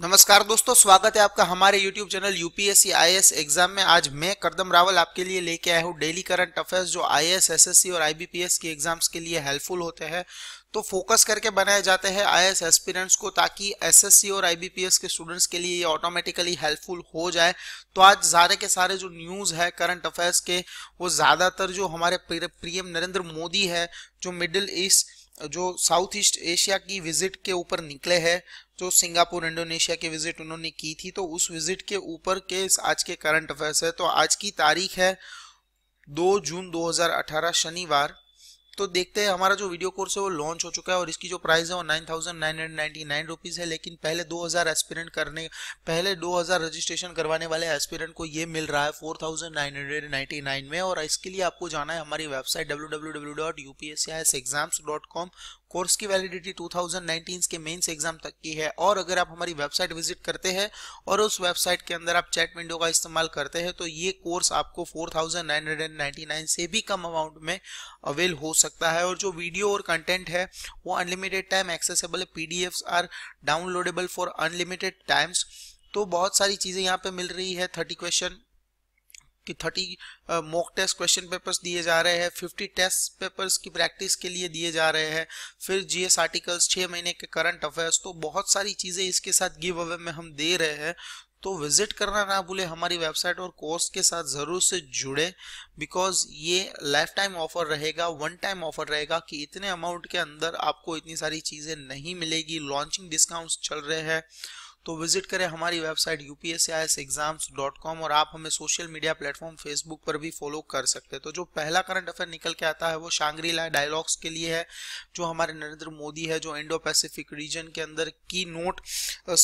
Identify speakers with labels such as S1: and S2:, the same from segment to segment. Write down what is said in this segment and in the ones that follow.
S1: नमस्कार दोस्तों स्वागत है आपका हमारे YouTube channel UPSC IAS exam में आज मैं करदम रावल आपके लिए लेके आया हूँ डेली करंट अफेयर्स जो एस एस और आईबीपीएस के एग्जाम्स के लिए हेल्पफुल होते हैं तो फोकस करके बनाए जाते हैं आई एस एस्पिरेंट्स को ताकि एसएससी और आईबीपीएस के स्टूडेंट्स के लिए ये ऑटोमेटिकली हेल्पफुल हो जाए तो आज सारे के सारे जो न्यूज़ है करंट अफेयर्स के वो ज़्यादातर जो हमारे पीएम नरेंद्र मोदी है जो मिडिल ईस्ट जो साउथ ईस्ट एशिया की विजिट के ऊपर निकले हैं जो सिंगापुर इंडोनेशिया की विजिट उन्होंने की थी तो उस विजिट के ऊपर के आज के करंट अफेयर्स है तो आज की तारीख है 2 जून 2018 शनिवार तो देखते हैं हमारा जो वीडियो कोर्स है वो लॉन्च हो चुका है और इसकी जो प्राइस है वो nine thousand nine hundred ninety nine rupees है लेकिन पहले दो हज़ार एस्पिरेंट करने पहले दो हज़ार रजिस्ट्रेशन करवाने वाले एस्पिरेंट को ये मिल रहा है four thousand nine hundred ninety nine में और इसके लिए आपको जाना है हमारी website W W W dot U P S I S exams dot com course की वैलिडिटी 2019 के मेंस एग्जाम तक की है और अगर आप हमारी वेबसाइट विजिट करते हैं और उस वेबसाइट के अंदर आप चैट विंडो का इस्तेमाल करते हैं तो ये कोर्स आपको 4999 से भी कम अमाउंट में अवेल हो सकता है और जो वीडियो और कंटेंट है वो अनलिमिटेड टाइम एक्सेसिबल है P R downloadable for unlimited times तो बहुत सारी चीज़ें यहाँ पे मिल रही है थर्टी क्वेश्चन कि 30 मॉक टेस्ट क्वेश्चन पेपर्स दिए जा रहे हैं 50 टेस्ट पेपर्स की प्रैक्टिस के लिए दिए जा रहे हैं फिर जीएस आर्टिकल्स छः महीने के करंट अफेयर्स तो बहुत सारी चीज़ें इसके साथ गिव अवे में हम दे रहे हैं तो विजिट करना ना भूले हमारी वेबसाइट और कोर्स के साथ ज़रूर से जुड़े बिकॉज ये लाइफ टाइम ऑफर रहेगा वन टाइम ऑफर रहेगा कि इतने अमाउंट के अंदर आपको इतनी सारी चीज़ें नहीं मिलेगी लॉन्चिंग डिस्काउंट्स चल रहे हैं तो विजिट करें हमारी वेबसाइट upsisexams.com और आप हमें सोशल मीडिया प्लेटफॉर्म फेसबुक पर भी फॉलो कर सकते हैं तो जो पहला करंट अफेयर निकल के आता है वो शांग्रीला डायलॉग्स के लिए है जो हमारे नरेंद्र मोदी है जो इंडो पैसिफिक रीजन के अंदर की नोट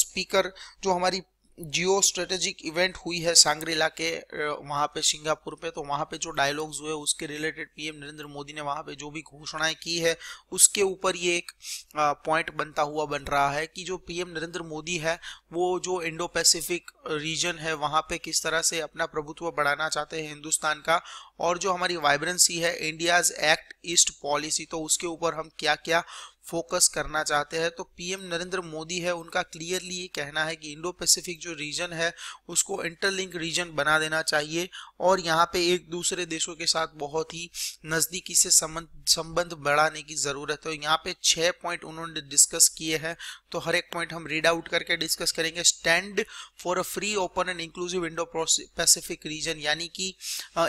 S1: स्पीकर जो हमारी जियो स्ट्रेटेजिक इवेंट हुई है सांगरीला के वहाँ पे सिंगापुर पे तो वहाँ पे जो डायलॉग्स हुए उसके रिलेटेड पीएम नरेंद्र मोदी ने वहाँ पे जो भी घोषणाएं की है उसके ऊपर ये एक पॉइंट बनता हुआ बन रहा है कि जो पीएम नरेंद्र मोदी है वो जो इंडो पैसिफिक रीजन है वहाँ पे किस तरह से अपना प्रभुत्व बढ़ाना चाहते हैं हिंदुस्तान का और जो हमारी वाइब्रेंसी है इंडियाज एक्ट ईस्ट पॉलिसी तो उसके ऊपर हम क्या क्या फोकस करना चाहते हैं तो पीएम नरेंद्र मोदी है उनका क्लियरली ये कहना है कि इंडो पैसिफिक जो रीजन है उसको इंटरलिंक रीजन बना देना चाहिए और यहाँ पे एक दूसरे देशों के साथ बहुत ही नज़दीकी से संबंध संबंध बढ़ाने की ज़रूरत है यहाँ पे छः पॉइंट उन्होंने डिस्कस किए हैं तो हर एक पॉइंट हम रीड आउट करके डिस्कस करेंगे stand for a free open and inclusive Indo Pacific region यानी कि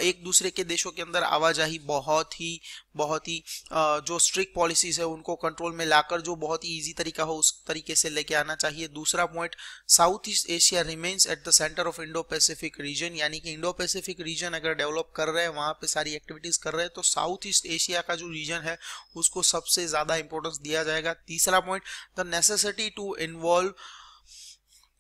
S1: एक दूसरे के देशों के अंदर आवाजाही बहुत ही बहुत ही जो स्ट्रिक्ट पॉलिसीज है उनको कंट्रोल कंट्रोल में लाकर जो बहुत ही ईजी तरीका हो उस तरीके से लेके आना चाहिए दूसरा point South East Asia remains at the centre of Indo Pacific region यानी कि इंडो पैसिफिक रीजन अगर डेवलप कर रहे हैं वहाँ पे सारी एक्टिविटीज कर रहे हैं तो साउथ ईस्ट एशिया का जो रीजन है उसको सबसे ज्यादा इंपॉर्टेंस दिया जाएगा तीसरा point the necessity to involve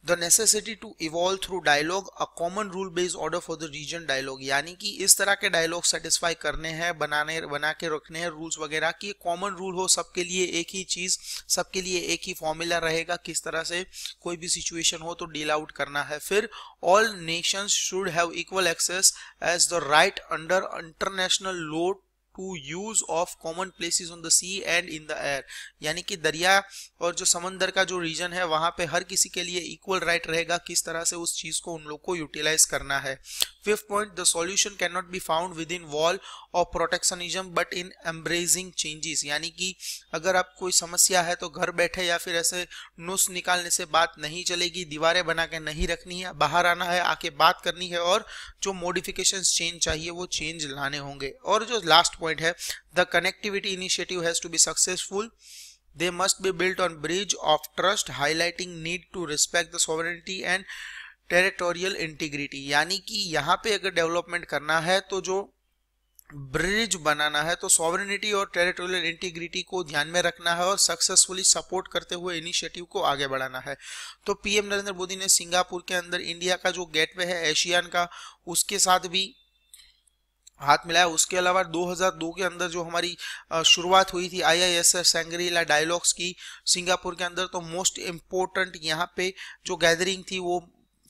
S1: the necessity to evolve through dialogue a common rule based order for the region dialogue यानी कि इस तरह के डायलॉग सेटिस्फाई करने हैं बनाने बना के रखने हैं रूल्स वगैरह कि कॉमन रूल हो सबके लिए एक ही चीज सबके लिए एक ही फॉर्मूला रहेगा किस तरह से कोई भी सिचुएशन हो तो डील आउट करना है फिर all nations should have equal access as the right under international law to use of common places on the sea and in the air यानी कि दरिया और जो समंदर का जो रीजन है वहां पे हर किसी के लिए इक्वल राइट right रहेगा किस तरह से उस चीज को उन लोग को यूटिलाइज करना है fifth point the solution cannot be found within wall of protectionism but in embracing changes यानी कि अगर आप कोई समस्या है तो घर बैठे या फिर ऐसे नुस निकालने से बात नहीं चलेगी दीवारें बना के नहीं रखनी है बाहर आना है आके बात करनी है और जो मोडिफिकेशन चेंज चाहिए वो चेंज लाने होंगे और जो लास्ट पॉइंट है the connectivity initiative has to be successful they must be built on bridge of trust highlighting need to respect the sovereignty and territorial integrity यानी कि यहाँ पे अगर डेवलपमेंट करना है तो जो ब्रिज बनाना है तो सॉवरिटी और टेरिटोरियल इंटीग्रिटी को ध्यान में रखना है और सक्सेसफुली सपोर्ट करते हुए इनिशिएटिव को आगे बढ़ाना है तो पीएम नरेंद्र मोदी ने सिंगापुर के अंदर इंडिया का जो गेटवे है एशियान का उसके साथ भी हाथ मिलाया उसके अलावा 2002 के अंदर जो हमारी शुरुआत हुई थी एस सेंगरीला डायलॉग्स की सिंगापुर के अंदर तो मोस्ट इम्पोर्टेंट यहाँ पे जो गैदरिंग थी वो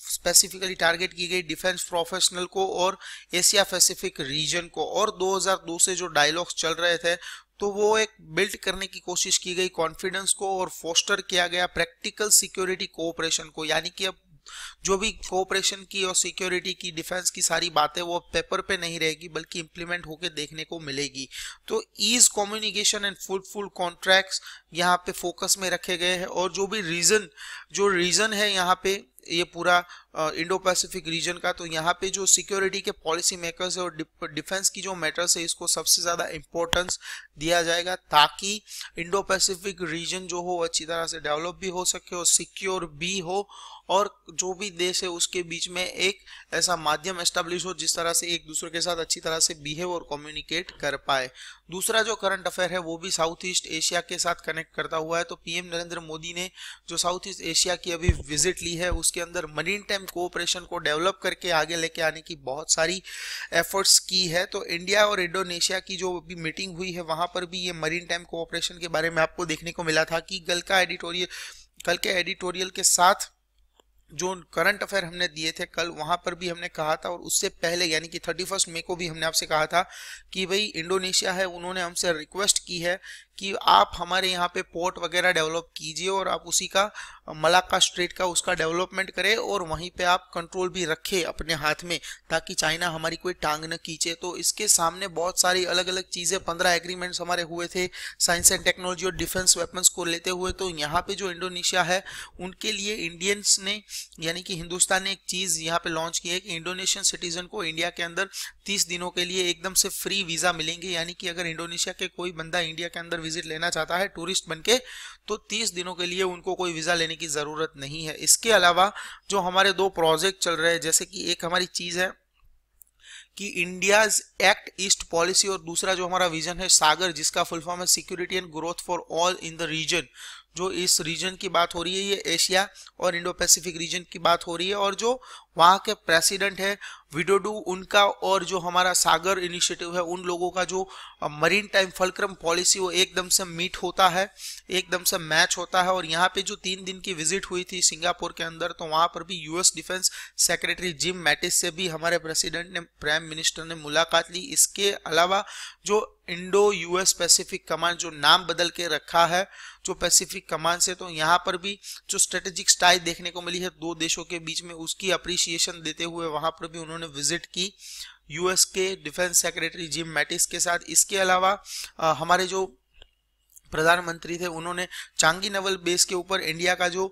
S1: स्पेसिफिकली टारगेट की गई डिफेंस प्रोफेशनल को और एशिया पैसिफिक रीजन को और 2002 से जो डायलॉग्स चल रहे थे तो वो एक बिल्ड करने की कोशिश की गई कॉन्फिडेंस को और फोस्टर किया गया प्रैक्टिकल सिक्योरिटी कोऑपरेशन को यानी कि अब जो भी कोऑपरेशन की और सिक्योरिटी की डिफेंस की सारी बातें वो पेपर पे नहीं रहेगी बल्कि इंप्लीमेंट होके देखने को मिलेगी तो ease communication and fruitful contracts यहाँ पे फोकस में रखे गए हैं और जो भी रीजन जो रीजन है यहाँ पे ये पूरा इंडो पैसिफिक रीजन का तो यहाँ पे जो सिक्योरिटी के पॉलिसी मेकर्स है और डिफेंस की जो मैटर्स है इसको सबसे ज़्यादा इम्पोर्टेंस दिया जाएगा ताकि इंडो पैसिफिक रीजन जो हो अच्छी तरह से डेवलप भी हो सके और सिक्योर भी हो और जो भी देश है उसके बीच में एक ऐसा माध्यम एस्टेब्लिश हो जिस तरह से एक दूसरे के साथ अच्छी तरह से बिहेव और कम्युनिकेट कर पाए दूसरा जो करंट अफेयर है वो भी साउथ ईस्ट एशिया के साथ कनेक्ट करता हुआ है तो पीएम नरेंद्र मोदी ने जो साउथ ईस्ट एशिया की अभी विजिट ली है उसके अंदर मरीन टाइम कोऑपरेशन को डेवलप करके आगे लेके आने की बहुत सारी एफर्ट्स की है तो इंडिया और इंडोनेशिया की जो अभी मीटिंग हुई है वहां पर भी ये मरीन टाइम कोऑपरेशन के बारे में आपको देखने को मिला था कि कल का एडिटोरियल कल के एडिटोरियल के साथ जो करंट अफेयर हमने दिए थे कल वहां पर भी हमने कहा था और उससे पहले यानी कि थर्टी फर्स्ट मे को भी हमने आपसे कहा था कि भाई इंडोनेशिया है उन्होंने हमसे रिक्वेस्ट की है कि आप हमारे यहाँ पे पोर्ट वगैरह डेवलप कीजिए और आप उसी का मलाका स्ट्रेट का उसका डेवलपमेंट करें और वहीं पे आप कंट्रोल भी रखें अपने हाथ में ताकि चाइना हमारी कोई टांग न खींचे तो इसके सामने बहुत सारी अलग अलग चीज़ें पंद्रह एग्रीमेंट्स हमारे हुए थे साइंस एंड टेक्नोलॉजी और डिफेंस वेपन्स को लेते हुए तो यहाँ पे जो इंडोनेशिया है उनके लिए इंडियंस ने यानी कि हिंदुस्तान ने एक चीज़ यहाँ पे लॉन्च की है कि इंडोनेशियन सिटीजन को इंडिया के अंदर तीस दिनों के लिए एकदम से फ्री वीज़ा मिलेंगे यानी कि अगर इंडोनेशिया के कोई बंदा इंडिया के अंदर विजिट लेना चाहता है टूरिस्ट बनके तो 30 दिनों के लिए उनको कोई वीज़ा लेने की ज़रूरत नहीं है इसके अलावा जो हमारे दो प्रोजेक्ट चल रहे हैं जैसे कि एक हमारी चीज़ है कि इंडियाज एक्ट ईस्ट पॉलिसी और दूसरा जो हमारा विजन है सागर जिसका फुल फॉर्म है security and growth for all in the region जो इस रीजन की बात हो रही है ये एशिया और इंडो पैसिफिक रीजन की बात हो रही है और जो वहाँ के प्रेसिडेंट है विडोडू उनका और जो हमारा सागर इनिशिएटिव है उन लोगों का जो मरीन टाइम फलक्रम पॉलिसी वो एकदम से मीट होता है एकदम से मैच होता है और यहाँ पे जो तीन दिन की विजिट हुई थी सिंगापुर के अंदर तो वहाँ पर भी US defence secretary Jim Mattis से भी हमारे प्रेसिडेंट ने प्राइम मिनिस्टर ने मुलाकात ली इसके अलावा जो इंडो यूएस पैसिफिक कमांड जो नाम बदल के रखा है जो पैसिफिक कमांड से तो यहाँ पर भी जो स्ट्रेटेजिक स्टाइल देखने को मिली है दो देशों के बीच में उसकी अप्रिसिएशन देते हुए वहां पर भी उन्होंने उन्होंने विजिट की यूएस के डिफेंस सेक्रेटरी जिम मैटिस के साथ इसके अलावा आ, हमारे जो प्रधानमंत्री थे उन्होंने चांगी नवल बेस के ऊपर इंडिया का जो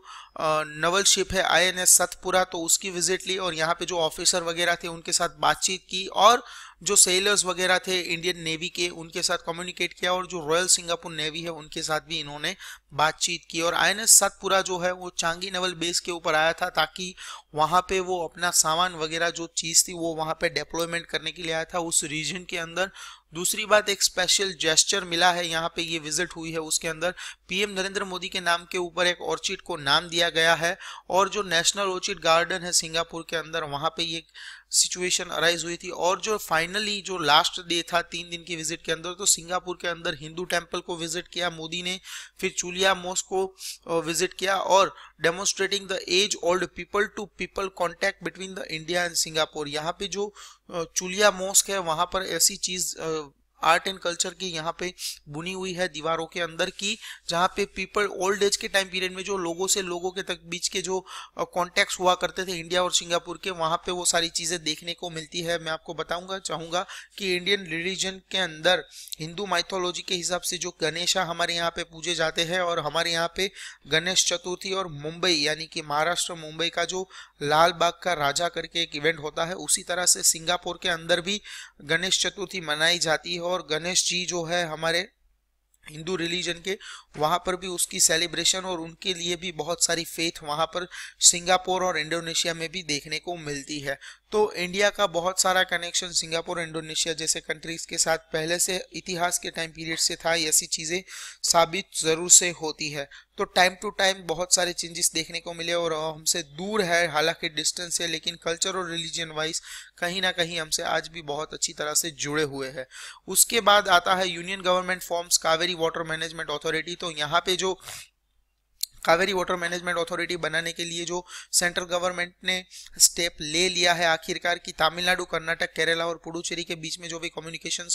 S1: नवल शिप है आई एन सतपुरा तो उसकी विजिट ली और यहाँ पे जो ऑफिसर वगैरह थे उनके साथ बातचीत की और जो सेलर्स वगैरह थे इंडियन नेवी के उनके साथ कम्युनिकेट किया और जो रॉयल सिंगापुर नेवी है उनके साथ भी इन्होंने बातचीत की और आई सतपुरा जो है वो चांगी नवल बेस के ऊपर आया था ताकि वहाँ पे वो अपना सामान वगैरह जो चीज़ थी वो वहाँ पे डिप्लॉयमेंट करने के लिए आया था उस रीजन के अंदर दूसरी बात एक स्पेशल जेस्चर मिला है यहाँ पे ये विजिट हुई है उसके अंदर पीएम नरेंद्र मोदी के नाम के ऊपर एक ऑर्चिड को नाम दिया गया है और जो नेशनल ऑर्चिड गार्डन है सिंगापुर के अंदर वहाँ पे ये सिचुएशन अराइज हुई थी और जो फाइनली जो लास्ट डे था तीन दिन की विजिट के अंदर तो सिंगापुर के अंदर हिंदू टेम्पल को विजिट किया मोदी ने फिर चूलिया मोस्क को विजिट किया और demonstrating the age old people to people contact between the India and Singapore यहाँ पे जो चूलिया मोस्क है वहां पर ऐसी चीज आर्ट एंड कल्चर की यहाँ पे बुनी हुई है दीवारों के अंदर की जहाँ पे पीपल ओल्ड एज के टाइम पीरियड में जो लोगों से लोगों के तक बीच के जो कॉन्टेक्ट हुआ करते थे इंडिया और सिंगापुर के वहाँ पे वो सारी चीज़ें देखने को मिलती है मैं आपको बताऊंगा चाहूंगा कि इंडियन रिलीजन के अंदर हिंदू माइथोलॉजी के हिसाब से जो गणेशा हमारे यहाँ पे पूजे जाते हैं और हमारे यहाँ पे गणेश चतुर्थी और मुंबई यानी कि महाराष्ट्र मुंबई का जो लाल बाग का राजा करके एक इवेंट होता है उसी तरह से सिंगापुर के अंदर भी गणेश चतुर्थी मनाई जाती है और गणेश जी जो है हमारे हिंदू रिलीजन के वहाँ पर भी उसकी सेलिब्रेशन और उनके लिए भी बहुत सारी फेथ वहाँ पर सिंगापुर और इंडोनेशिया में भी देखने को मिलती है तो इंडिया का बहुत सारा कनेक्शन सिंगापुर इंडोनेशिया जैसे कंट्रीज के साथ पहले से इतिहास के टाइम पीरियड से था ऐसी चीज़ें साबित ज़रूर से होती है तो टाइम टू टाइम बहुत सारे चेंजेस देखने को मिले और हमसे दूर है हालांकि डिस्टेंस है लेकिन कल्चर और रिलीजन वाइज कहीं ना कहीं हमसे आज भी बहुत अच्छी तरह से जुड़े हुए हैं उसके बाद आता है union government forms Cauvery water management authority तो यहाँ पे जो कावेरी वाटर मैनेजमेंट अथॉरिटी बनाने के लिए जो सेंट्रल गवर्नमेंट ने स्टेप ले लिया है आखिरकार कि तमिलनाडु कर्नाटक केरला और पुडुचेरी के बीच में जो भी कम्युनिकेशन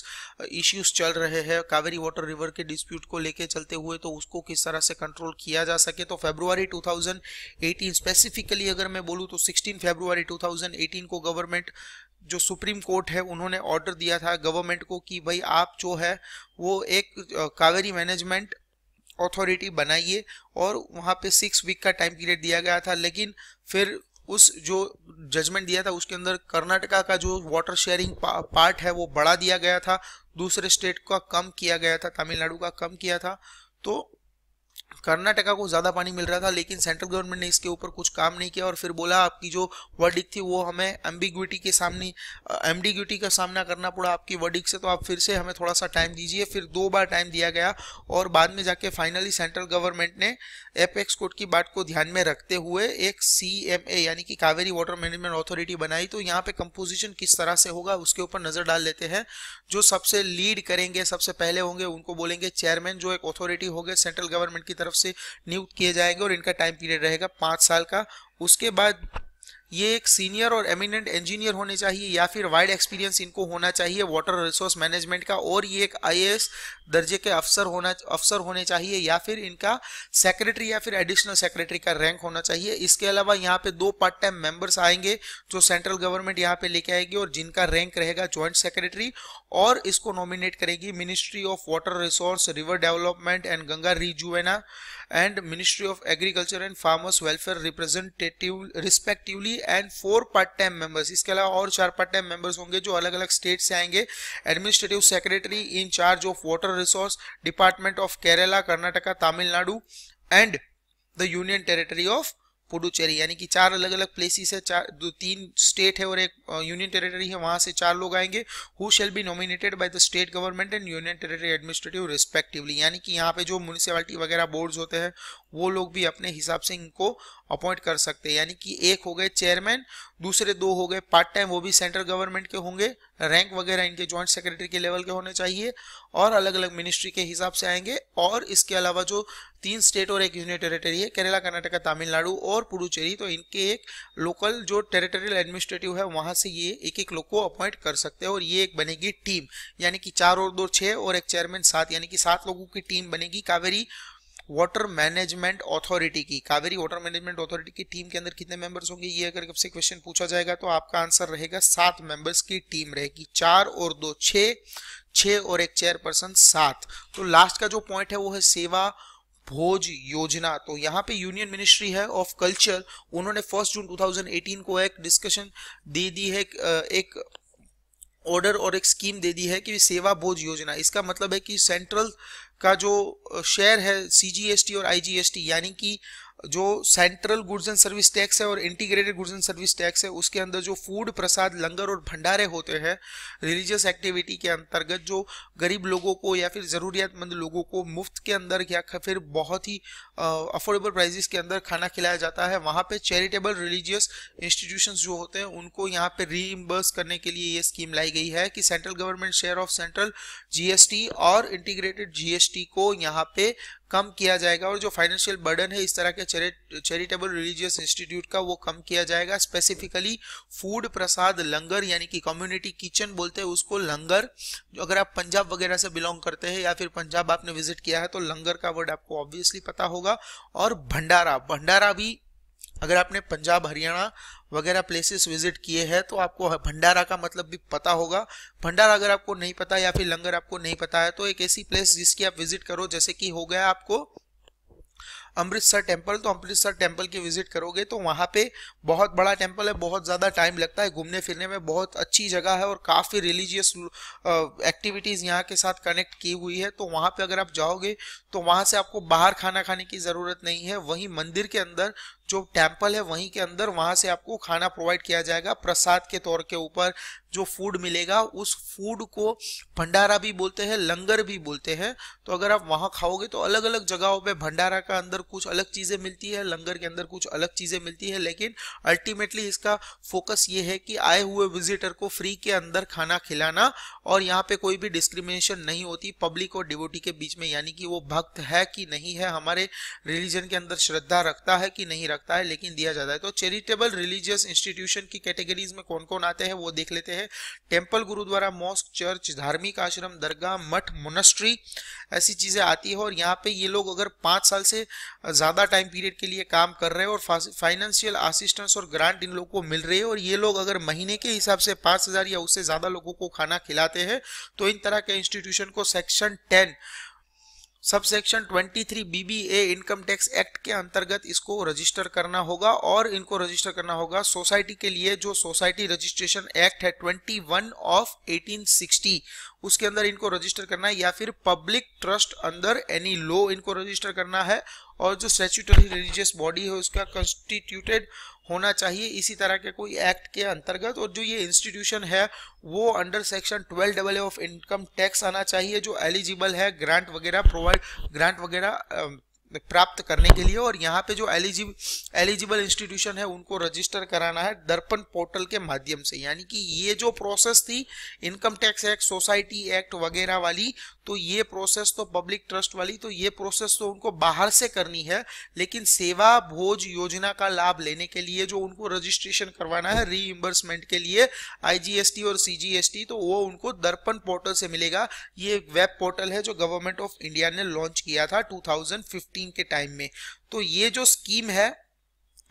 S1: इश्यूज चल रहे हैं कावेरी वाटर रिवर के डिस्प्यूट को लेकर चलते हुए तो उसको किस तरह से कंट्रोल किया जा सके तो फेब्रुआरी 2018 स्पेसिफिकली अगर मैं बोलूँ तो 16 फेब्रुआरी 2018 को गवर्नमेंट जो सुप्रीम कोर्ट है उन्होंने ऑर्डर दिया था गवर्नमेंट को कि भाई आप जो है वो एक कावेरी मैनेजमेंट अथॉरिटी बनाइए और वहाँ पे सिक्स वीक का टाइम पीरियड दिया गया था लेकिन फिर उस जो जजमेंट दिया था उसके अंदर कर्नाटका का जो वाटर शेयरिंग पा, पार्ट है वो बढ़ा दिया गया था दूसरे स्टेट का कम किया गया था तमिलनाडु का कम किया था तो कर्नाटका को ज़्यादा पानी मिल रहा था लेकिन सेंट्रल गवर्नमेंट ने इसके ऊपर कुछ काम नहीं किया और फिर बोला आपकी जो वर्डिक थी वो हमें एम्बिग्यूटी के सामने एम्बिग्यूटी का सामना करना पड़ा आपकी वर्डिक से तो आप फिर से हमें थोड़ा सा टाइम दीजिए फिर दो बार टाइम दिया गया और बाद में जाके फाइनली सेंट्रल गवर्नमेंट ने एपेक्स कोर्ट की बात को ध्यान में रखते हुए एक सी यानी कि कावेरी वाटर मैनेजमेंट अथॉरिटी बनाई तो यहाँ पे कंपोजिशन किस तरह से होगा उसके ऊपर नज़र डाल लेते हैं जो सबसे लीड करेंगे सबसे पहले होंगे उनको बोलेंगे चेयरमैन जो एक अथॉरिटी होगी सेंट्रल गवर्नमेंट की तरफ से नियुक्त किए जाएंगे और इनका टाइम पीरियड रहेगा पाँच साल का उसके बाद ये एक सीनियर और एमिनेंट इंजीनियर होने चाहिए या फिर वाइड एक्सपीरियंस इनको होना चाहिए वाटर रिसोर्स मैनेजमेंट का और ये एक आईएएस दर्जे के अफसर होना अफसर होने चाहिए या फिर इनका सेक्रेटरी या फिर एडिशनल सेक्रेटरी का रैंक होना चाहिए इसके अलावा यहाँ पे दो पार्ट टाइम मेंबर्स आएंगे जो सेंट्रल गवर्नमेंट यहाँ पे लेके आएगी और जिनका रैंक रहेगा ज्वाइंट सेक्रेटरी और इसको नॉमिनेट करेगी ministry of water resource river development and Ganga rejuvenation and Ministry of Agriculture and Farmers Welfare representative respectively and four part time members इसके अलावा और चार part time members होंगे जो अलग अलग state से आएंगे administrative secretary in charge of water resource department of Kerala Karnataka Tamil Nadu and the union territory of Puducherry यानी कि चार अलग अलग प्लेसेस है चार दो तीन स्टेट है और एक यूनियन टेरिटरी है वहां से चार लोग आएंगे who shall be nominated by the state government and union territory administrative respectively यानी कि यहाँ पे जो म्यूनिसपैलिटी वगैरह बोर्ड्स होते हैं वो लोग भी अपने हिसाब से इनको अपॉइंट कर सकते हैं यानी कि एक हो गए चेयरमैन दूसरे दो हो गए पार्ट टाइम वो भी सेंट्रल गवर्नमेंट के होंगे रैंक वगैरह इनके जॉइंट सेक्रेटरी के लेवल के होने चाहिए और अलग अलग मिनिस्ट्री के हिसाब से आएंगे और इसके अलावा जो तीन स्टेट और एक यूनियन टेरिटरी है केरला कर्नाटका तमिलनाडु और पुडुचेरी तो इनके एक लोकल जो टेरिटोरियल एडमिनिस्ट्रेटिव है वहां से ये एक एक लोग को अपॉइंट कर सकते हैं और ये एक बनेगी टीम यानी कि चार और दो छः और एक चेयरमैन सात यानी कि सात लोगों की टीम बनेगी कावेरी वाटर मैनेजमेंट अथॉरिटी की कावेरी वाटर मैनेजमेंट अथॉरिटी की टीम के अंदर कितने मेंबर्स होंगे ये अगर आपसे क्वेश्चन पूछा जाएगा तो आपका आंसर रहेगा सात मेंबर्स की टीम रहेगी चार और दो छ छ और एक चेयरपर्सन सात तो लास्ट का जो पॉइंट है वो है सेवा भोज योजना तो यहाँ पे यूनियन मिनिस्ट्री है ऑफ कल्चर उन्होंने फर्स्ट जून 2018 को एक डिस्कशन दे दी है एक ऑर्डर और एक स्कीम दे दी है कि सेवा भोज योजना इसका मतलब है कि सेंट्रल का जो शेयर है सी और आई यानी कि जो central goods and service tax है और integrated goods and service tax है उसके अंदर जो फूड प्रसाद लंगर और भंडारे होते हैं रिलीजियस एक्टिविटी के अंतर्गत जो गरीब लोगों को या फिर ज़रूरियातमंद लोगों को मुफ्त के अंदर या फिर बहुत ही अफोर्डेबल प्राइजेस के अंदर खाना खिलाया जाता है वहाँ पे चैरिटेबल रिलीजियस इंस्टीट्यूशन जो होते हैं उनको यहाँ पे रीइम्बर्स करने के लिए ये स्कीम लाई गई है कि central government share of central G और इंटीग्रेटेड जी को यहाँ पे कम किया जाएगा और जो फाइनेंशियल बर्डन है इस तरह के चैरिटेबल रिलीजियस इंस्टीट्यूट का वो कम किया जाएगा स्पेसिफिकली फूड प्रसाद लंगर यानी कि कम्युनिटी किचन बोलते हैं उसको लंगर जो अगर आप पंजाब वगैरह से बिलोंग करते हैं या फिर पंजाब आपने विजिट किया है तो लंगर का वर्ड आपको ऑब्वियसली पता होगा और भंडारा भंडारा भी अगर आपने पंजाब हरियाणा वगैरह प्लेसेस विजिट किए हैं तो आपको भंडारा का मतलब भी पता होगा भंडारा अगर आपको नहीं पता या फिर लंगर आपको नहीं पता है तो एक ऐसी प्लेस जिसकी आप विजिट करो जैसे कि हो गया आपको अमृतसर टेम्पल तो अमृतसर टेम्पल की विजिट करोगे तो वहाँ पे बहुत बड़ा टेम्पल है बहुत ज़्यादा टाइम लगता है घूमने फिरने में बहुत अच्छी जगह है और काफ़ी रिलीजियस एक्टिविटीज़ यहाँ के साथ कनेक्ट की हुई है तो वहाँ पे अगर आप जाओगे तो वहाँ से आपको बाहर खाना खाने की ज़रूरत नहीं है वहीं मंदिर के अंदर जो टेम्पल है वहीं के अंदर वहां से आपको खाना प्रोवाइड किया जाएगा प्रसाद के तौर के ऊपर जो फूड मिलेगा उस फूड को भंडारा भी बोलते हैं लंगर भी बोलते हैं तो अगर आप वहां खाओगे तो अलग अलग जगहों पे भंडारा का अंदर कुछ अलग चीजें मिलती है लंगर के अंदर कुछ अलग चीजें मिलती है लेकिन अल्टीमेटली इसका फोकस ये है कि आए हुए विजिटर को फ्री के अंदर खाना खिलाना और यहाँ पे कोई भी डिस्क्रिमिनेशन नहीं होती पब्लिक और डिवोटी के बीच में यानी कि वो भक्त है कि नहीं है हमारे रिलीजन के अंदर श्रद्धा रखता है कि नहीं रखता है लेकिन दिया जाता है तो चैरिटेबल रिलीजियस इंस्टीट्यूशन की कैटेगरीज में कौन कौन आते हैं वो देख लेते हैं हैं टेंपल गुरुद्वारा मॉस्क चर्च धार्मिक आश्रम दरगाह मठ मोनस्ट्री ऐसी चीज़ें आती है और यहाँ पे ये लोग अगर पाँच साल से ज़्यादा टाइम पीरियड के लिए काम कर रहे हैं और फाइनेंशियल असिस्टेंस और ग्रांट इन लोगों को मिल रही है और ये लोग अगर महीने के हिसाब से पाँच या उससे ज़्यादा लोगों को खाना खिलाते हैं तो इन तरह के इंस्टीट्यूशन को section ten subsection 23 BBA income tax act के अंतर्गत इसको रजिस्टर करना होगा और इनको रजिस्टर करना होगा सोसाइटी के लिए जो सोसाइटी रजिस्ट्रेशन एक्ट है 21 ऑफ 1860 उसके अंदर इनको रजिस्टर करना है या फिर public trust under any law इनको रजिस्टर करना है और जो स्टेचुटरी रिलीजियस बॉडी है उसका कंस्टिट्यूटेड होना चाहिए इसी तरह के कोई एक्ट के अंतर्गत और जो ये इंस्टीट्यूशन है वो under section twelve double of income tax आना चाहिए जो एलिजिबल है ग्रांट वगैरह प्रोवाइड ग्रांट वगैरह प्राप्त करने के लिए और यहाँ पे जो एलिजिब एलिजिबल इंस्टीट्यूशन है उनको रजिस्टर कराना है दर्पण पोर्टल के माध्यम से यानी कि ये जो प्रोसेस थी income tax act society act वगैरह वाली तो ये प्रोसेस तो पब्लिक ट्रस्ट वाली तो ये प्रोसेस तो उनको बाहर से करनी है लेकिन सेवा भोज योजना का लाभ लेने के लिए जो उनको रजिस्ट्रेशन करवाना है री के लिए आईजीएसटी और सीजीएसटी तो वो उनको दर्पण पोर्टल से मिलेगा ये वेब पोर्टल है जो गवर्नमेंट ऑफ इंडिया ने लॉन्च किया था टू के टाइम में तो ये जो स्कीम है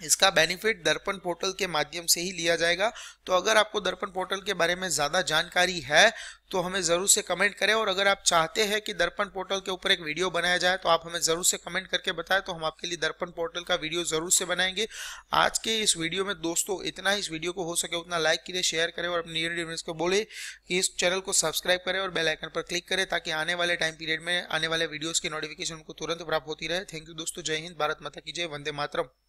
S1: इसका बेनिफिट दर्पण पोर्टल के माध्यम से ही लिया जाएगा तो अगर आपको दर्पण पोर्टल के बारे में ज़्यादा जानकारी है तो हमें ज़रूर से कमेंट करें और अगर आप चाहते हैं कि दर्पण पोर्टल के ऊपर एक वीडियो बनाया जाए तो आप हमें ज़रूर से कमेंट करके बताएं तो हम आपके लिए दर्पण पोर्टल का वीडियो ज़रूर से बनाएंगे आज के इस वीडियो में दोस्तों इतना ही इस वीडियो को हो सके उतना लाइक करिए शेयर करें और अपने को बोले कि इस चैनल को सब्सक्राइब करें और बेलाइकन पर क्लिक करें ताकि आने वाले टाइम पीरियड में आने वाले वीडियोज़ की नोटिफिकेशन उनको तुरंत प्राप्त होती रहे थैंक यू दोस्तों जय हिंद भारत माता की जय वंदे मातरम